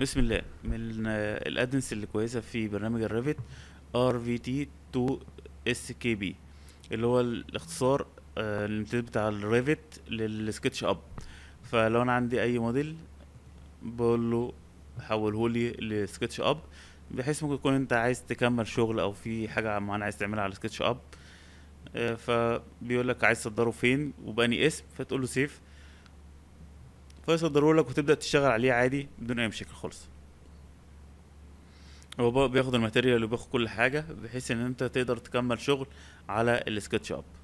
بسم الله من آه، الادنس اللي كويسه في برنامج الريفت ار في تي 2 اس كي بي اللي هو الاختصار آه، الامتداد بتاع الريفت للسكتش اب فلو انا عندي اي موديل بقول له حوله لي لسكتش اب بحيث ممكن تكون انت عايز تكمل شغل او في حاجه معينه عايز تعملها على سكتش اب آه، فبيقول لك عايز تصدره فين وباني اسم فتقول له سيف فيصدروا لك وتبدا تشتغل عليه عادي بدون اي مشاكل خالص هو بياخد الماتيريال وبياخد كل حاجه بحيث ان انت تقدر تكمل شغل على السكتش اب